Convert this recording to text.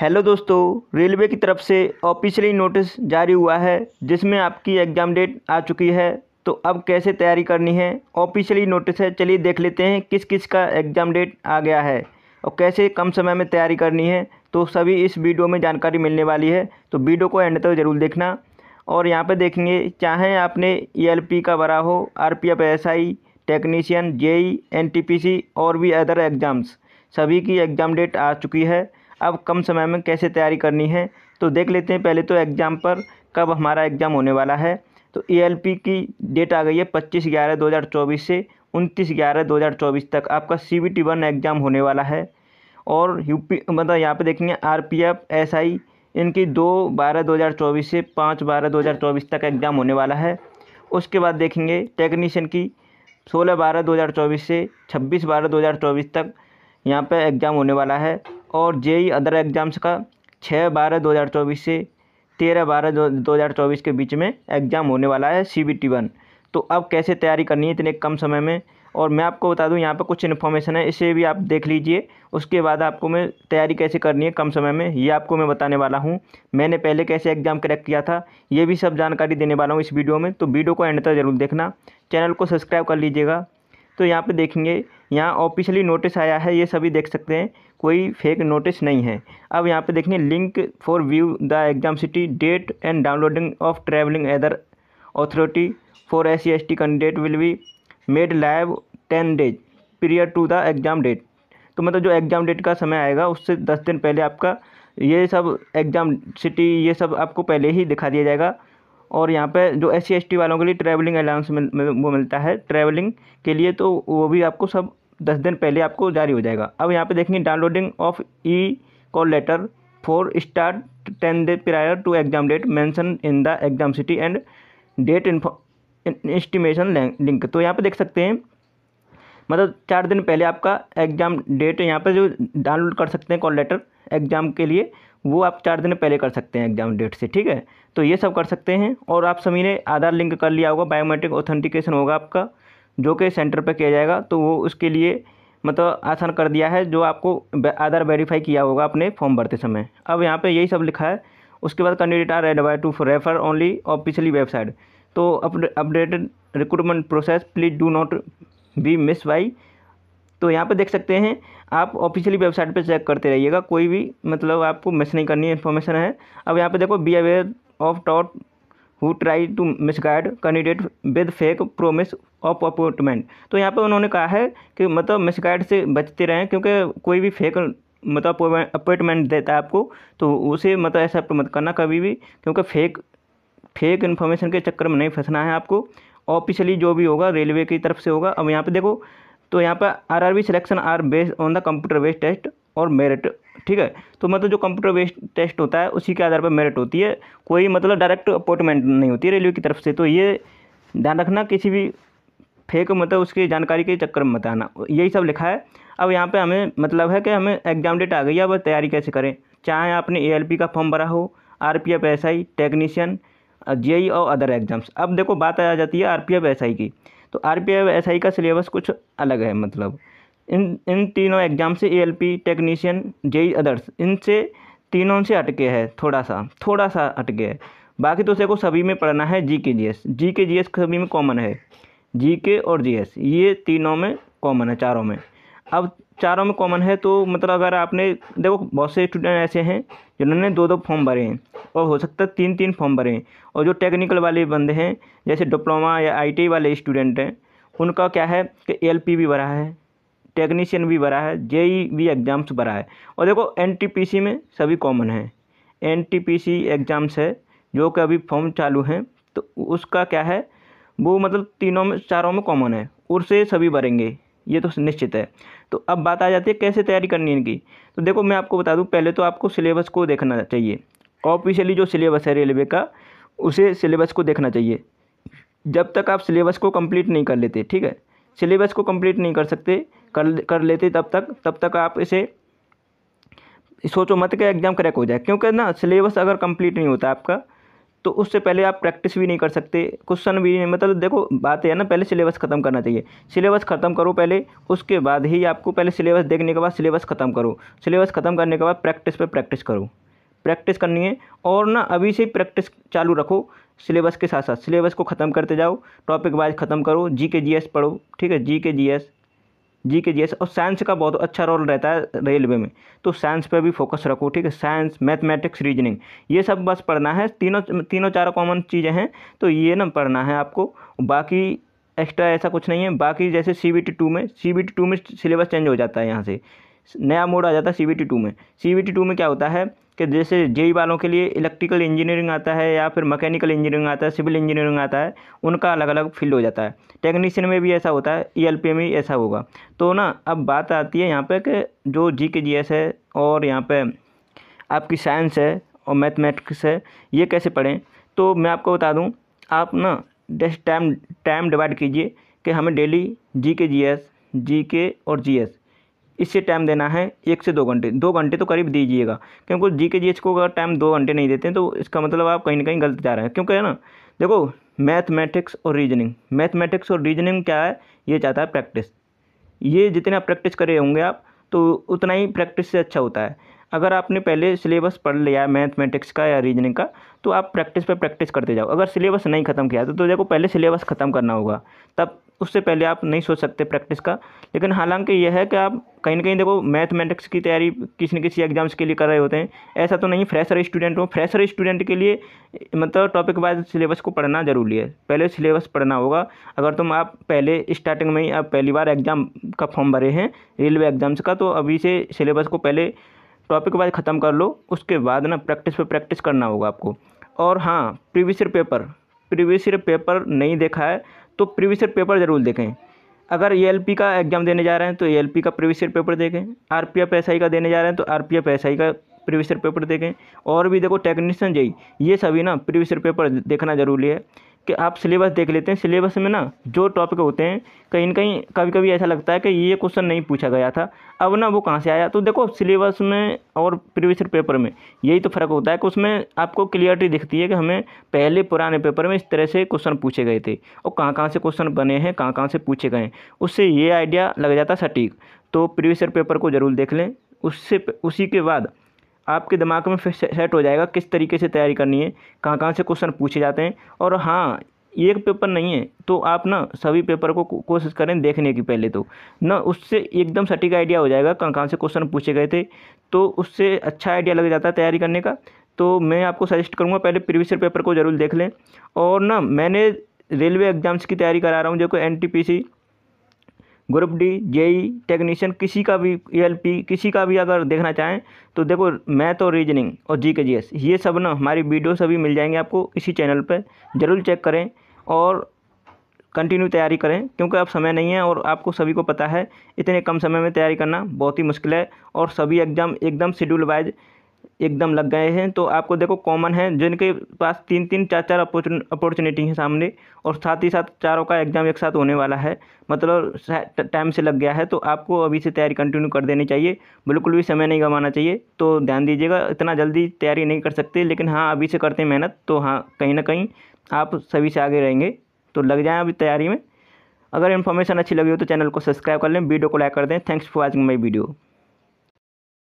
hello दोस्तों railway की तरफ से ऑफिशियली नोटिस जारी हुआ है जिसमें आपकी एग्ज़ाम डेट आ चुकी है तो अब कैसे तैयारी करनी है ऑफिशियली नोटिस है चलिए देख लेते हैं किस किस का एग्ज़ाम डेट आ गया है और कैसे कम समय में तैयारी करनी है तो सभी इस वीडियो में जानकारी मिलने वाली है तो वीडियो को एंड तक तो ज़रूर देखना और यहाँ पर देखेंगे चाहे आपने ई e का भरा हो R P F S I technician JE N T P C और भी अदर एग्ज़ाम्स सभी की एग्ज़ाम डेट आ चुकी है अब कम समय में कैसे तैयारी करनी है तो देख लेते हैं पहले तो एग्ज़ाम पर कब हमारा एग्ज़ाम होने वाला है तो ए की डेट आ गई है पच्चीस ग्यारह दो हज़ार चौबीस से उनतीस ग्यारह दो हज़ार चौबीस तक आपका C B T one exam होने वाला है और यूपी मतलब यहाँ पे देखेंगे R P F S I इनकी दो बारह दो हज़ार चौबीस से पाँच बारह दो हज़ार चौबीस तक एग्ज़ाम होने वाला है उसके बाद देखेंगे टेक्नीशियन की सोलह बारह दो हज़ार चौबीस से छब्बीस बारह दो हज़ार चौबीस तक यहाँ पर एग्ज़ाम होने वाला है और जेई अदर एग्ज़ाम्स का छः बारह दो हज़ार चौबीस से तेरह बारह दो हज़ार चौबीस के बीच में एग्ज़ाम होने वाला है सी बी टी वन तो अब कैसे तैयारी करनी है इतने कम समय में और मैं आपको बता दूं यहाँ पर कुछ इन्फॉर्मेशन है इसे भी आप देख लीजिए उसके बाद आपको मैं तैयारी कैसे करनी है कम समय में ये आपको मैं बताने वाला हूँ मैंने पहले कैसे एग्ज़ाम क्रैक किया था ये भी सब जानकारी देने वाला हूँ इस वीडियो में तो वीडियो को एंड तक ज़रूर देखना चैनल को सब्सक्राइब कर लीजिएगा तो यहाँ पर देखेंगे यहाँ ऑफिशियली नोटिस आया है ये सभी देख सकते हैं कोई फेक नोटिस नहीं है अब यहाँ पे देखने link for view the exam city date and downloading of travelling other authority for S C S T candidate will be made live ten days period to the exam date तो मतलब जो exam date का समय आएगा उससे दस दिन पहले आपका ये सब एग्ज़ाम सिटी ये सब आपको पहले ही दिखा दिया जाएगा और यहाँ पे जो एस सी वालों के लिए ट्रैवलिंग अलाउंस मिल, मिल वो मिलता है ट्रैवलिंग के लिए तो वो भी आपको सब दस दिन पहले आपको जारी हो जाएगा अब यहाँ पे देखेंगे downloading of E call letter for start ten day prior to exam date mention in the exam city and date intimation link तो यहाँ पर देख सकते हैं मतलब चार दिन पहले आपका एग्ज़ाम डेट यहाँ पर जो डाउनलोड कर सकते हैं कॉल लेटर एग्ज़ाम के लिए वो आप चार दिन पहले कर सकते हैं एग्ज़ाम डेट से ठीक है तो ये सब कर सकते हैं और आप सभी ने आधार लिंक कर लिया होगा बायोमेट्रिक ऑथेंटिकेशन होगा आपका जो कि सेंटर पर किया जाएगा तो वो उसके लिए मतलब आसान कर दिया है जो आपको आधार वेरीफाई किया होगा अपने फॉर्म भरते समय अब यहाँ पर यही सब लिखा है उसके बाद candidate are advise to refer only officially website to updated recruitment process please do not be miss by तो यहाँ पर देख सकते हैं आप ऑफिशियली वेबसाइट पर चेक करते रहिएगा कोई भी मतलब आपको मिस नहीं करनी है इन्फॉर्मेशन है अब यहाँ पर देखो be aware of tout who try to misguide candidate with fake promise of appointment तो यहाँ पे उन्होंने कहा है कि मतलब मिस गाइड से बचते रहें क्योंकि कोई भी फेक मतलब अपॉइंटमेंट देता है आपको तो उसे मतलब ऐसा मत करना कभी भी क्योंकि फेक फेक इन्फॉर्मेशन के चक्कर में नहीं फंसना है आपको ऑफिशियली जो भी होगा रेलवे की तरफ से होगा अब यहाँ पे देखो तो यहाँ पर R RRB selection are based on the computer based test और मेरिट ठीक है तो मतलब जो कंप्यूटर बेस्ड टेस्ट होता है उसी के आधार पर मेरिट होती है कोई मतलब डायरेक्ट अपॉइंटमेंट नहीं होती है रेलवे की तरफ से तो ये ध्यान रखना किसी भी फेक मतलब उसकी जानकारी के चक्कर में बताना यही सब लिखा है अब यहाँ पे हमें मतलब है कि हमें एग्जाम डेट आ गई है अब तैयारी कैसे करें चाहे आपने ए का फॉर्म भरा हो R P F S I technician JE और अदर एग्जाम्स अब देखो बात आ जाती है R P F S I की तो आर पी आई का सिलेबस कुछ अलग है मतलब इन इन तीनों एग्जाम से A L P technician JE others इनसे तीनों से अटके है थोड़ा सा थोड़ा सा अटके है बाकी तो को सभी में पढ़ना है जी के जी एस जी के जी एस सभी में कॉमन है जी के और जी एस ये तीनों में कॉमन है चारों में अब चारों में कॉमन है तो मतलब अगर आपने देखो बहुत से स्टूडेंट ऐसे हैं जिन्होंने दो दो फॉर्म भरे हैं और हो सकता है तीन तीन फॉर्म भरे हैं और जो टेक्निकल वाले बंदे हैं जैसे डिप्लोमा या आई वाले स्टूडेंट हैं उनका क्या है कि एल भी भरा है टेक्नीशियन भी भरा है जेई e भी एग्ज़ाम्स भरा है और देखो एन में सभी कॉमन है एन एग्ज़ाम्स है जो कि अभी फॉर्म चालू हैं तो उसका क्या है वो मतलब तीनों में चारों में कॉमन है उससे सभी भरेंगे ये तो निश्चित है तो अब बात आ जाती है कैसे तैयारी करनी है इनकी तो देखो मैं आपको बता दूँ पहले तो आपको सिलेबस को देखना चाहिए ऑफिशियली जो सिलेबस है रेलवे का उसे सिलेबस को देखना चाहिए जब तक आप सिलेबस को कम्प्लीट नहीं कर लेते ठीक है सिलेबस को कम्प्लीट नहीं कर सकते कर कर लेते तब तक तब तक आप इसे सोचो मत कि एग्ज़ाम क्रैक हो जाए क्योंकि ना सिलेबस अगर कंप्लीट नहीं होता आपका तो उससे पहले आप प्रैक्टिस भी नहीं कर सकते क्वेश्चन भी नहीं मतलब देखो बात है ना पहले सिलेबस ख़त्म करना चाहिए सिलेबस ख़त्म करो पहले उसके बाद ही आपको पहले सिलेबस देखने के बाद सिलेबस ख़त्म करो सिलेबस ख़त्म करने के बाद प्रैक्टिस पर प्रैक्टिस करो प्रैक्टिस करनी है और ना अभी से प्रैक्टिस चालू रखो सिलेबस के साथ साथ सिलेबस को ख़त्म करते जाओ टॉपिक वाइज ख़त्म करो जी के जी एस पढ़ो ठीक है जी के जी एस जी के जी और साइंस का बहुत अच्छा रोल रहता है रेलवे में तो साइंस पे भी फोकस रखो ठीक है साइंस मैथमेटिक्स रीजनिंग ये सब बस पढ़ना है तीनों तीनों चारों कॉमन चीज़ें हैं तो ये ना पढ़ना है आपको बाकी एक्स्ट्रा ऐसा कुछ नहीं है बाकी जैसे सी बी टी टू में सी बी टी टू में सिलेबस चेंज हो जाता है यहाँ से नया मोड आ जाता है सी बी टी टू में सी बी टी टू में क्या होता है कि जैसे जेई वालों के लिए इलेक्ट्रिकल इंजीनियरिंग आता है या फिर मैकेनिकल इंजीनियरिंग आता है सिविल इंजीनियरिंग आता है उनका अलग अलग फील्ड हो जाता है टेक्नीशियन में भी ऐसा होता है ई e में भी ऐसा होगा तो ना अब बात आती है यहाँ पर कि जो जी के जी एस है और यहाँ पर आपकी साइंस है और मैथमेटिक्स है ये कैसे पढ़ें तो मैं आपको बता दूँ आप ना डेस्ट टाइम टाइम डिवाइड कीजिए कि हमें डेली जी के जी एस जी के और जी एस इससे टाइम देना है एक से दो घंटे दो घंटे तो करीब दीजिएगा क्योंकि जी के जी एच को अगर टाइम दो घंटे नहीं देते हैं तो इसका मतलब आप कहीं ना कहीं गलत जा रहे हैं क्योंकि है ना देखो मैथमेटिक्स और रीजनिंग मैथमेटिक्स और रीजनिंग क्या है ये चाहता है प्रैक्टिस ये जितना प्रैक्टिस करे होंगे आप तो उतना ही प्रैक्टिस से अच्छा होता है अगर आपने पहले सिलेबस पढ़ लिया है मैथमेटिक्स का या रीजनिंग का तो आप प्रैक्टिस पे प्रैक्टिस करते जाओ अगर सिलेबस नहीं ख़त्म किया तो, तो देखो तो पहले सिलेबस ख़त्म करना होगा तब उससे पहले आप नहीं सोच सकते प्रैक्टिस का लेकिन हालांकि यह है कि आप कहीं ना कहीं देखो मैथमेटिक्स की तैयारी किसी न किसी एग्जाम्स के लिए कर रहे होते हैं ऐसा तो नहीं फ्रेशर स्टूडेंट हो फ्रेशर स्टूडेंट के लिए मतलब टॉपिक वाइज सिलेबस को पढ़ना ज़रूरी है पहले सिलेबस पढ़ना होगा अगर तुम आप पहले स्टार्टिंग में ही आप पहली बार एग्ज़ाम का फॉर्म भरे हैं रेलवे एग्ज़ाम्स का तो अभी से सिलेबस को पहले टॉपिक वाइज ख़त्म कर लो उसके बाद ना प्रैक्टिस पे प्रैक्टिस करना होगा आपको और हाँ प्रीवियसर पेपर प्रीवियसर पेपर नहीं देखा है तो प्रीवियसर पेपर ज़रूर देखें अगर ए का एग्ज़ाम देने जा रहे हैं तो ए का प्रीवियसर पेपर देखें आर पी का देने जा रहे हैं तो आर पी का प्रीवियसर पेपर देखें और भी देखो टेक्नीशियन जी ये सभी ना प्रीवियसर पेपर देखना ज़रूरी है कि आप सिलेबस देख लेते हैं सिलेबस में ना जो टॉपिक होते हैं कहीं ना कहीं कभी कभी ऐसा लगता है कि ये क्वेश्चन नहीं पूछा गया था अब ना वो कहाँ से आया तो देखो सिलेबस में और प्रीवियस पेपर में यही तो फ़र्क होता है कि उसमें आपको क्लियरिटी दिखती है कि हमें पहले पुराने पेपर में इस तरह से क्वेश्चन पूछे गए थे और कहाँ कहाँ से क्वेश्चन बने हैं कहाँ कहाँ से पूछे गए हैं उससे ये आइडिया लग जाता सटीक तो प्रीवियस पेपर को ज़रूर देख लें उससे उसी के बाद आपके दिमाग में फिर सेट हो जाएगा किस तरीके से तैयारी करनी है कहाँ कहाँ से क्वेश्चन पूछे जाते हैं और हाँ एक पेपर नहीं है तो आप ना सभी पेपर को कोशिश करें देखने की पहले तो ना उससे एकदम सटीक आइडिया हो जाएगा कहाँ कहाँ से क्वेश्चन पूछे गए थे तो उससे अच्छा आइडिया लग जाता है तैयारी करने का तो मैं आपको सजेस्ट करूँगा पहले प्रीवियस पेपर को ज़रूर देख लें और ना मैंने रेलवे एग्ज़ाम्स की तैयारी करा रहा हूँ जो कि N group D JE technician किसी का भी ई e किसी का भी अगर देखना चाहें तो देखो मैथ और रीजनिंग और जी के जी एस ये सब ना हमारी वीडियो सभी मिल जाएंगे आपको इसी चैनल पर ज़रूर चेक करें और कंटिन्यू तैयारी करें क्योंकि अब समय नहीं है और आपको सभी को पता है इतने कम समय में तैयारी करना बहुत ही मुश्किल है और सभी एग्ज़ाम एकदम शेड्यूल वाइज एकदम लग गए हैं तो आपको देखो कॉमन है जिनके पास तीन तीन चार चार अपॉर्चुनिटी है सामने और साथ ही साथ चारों का एग्ज़ाम एक साथ होने वाला है मतलब टाइम से लग गया है तो आपको अभी से तैयारी कंटिन्यू कर देनी चाहिए बिल्कुल भी समय नहीं गंवाना चाहिए तो ध्यान दीजिएगा इतना जल्दी तैयारी नहीं कर सकते लेकिन हाँ अभी से करते हैं मेहनत तो हाँ कहीं ना कहीं आप सभी से आगे रहेंगे तो लग जाएँ अभी तैयारी में अगर इन्फॉर्मेशन अच्छी लगी हो तो चैनल को सब्सक्राइब कर लें वीडियो को लाइक कर दें thanks for watching my video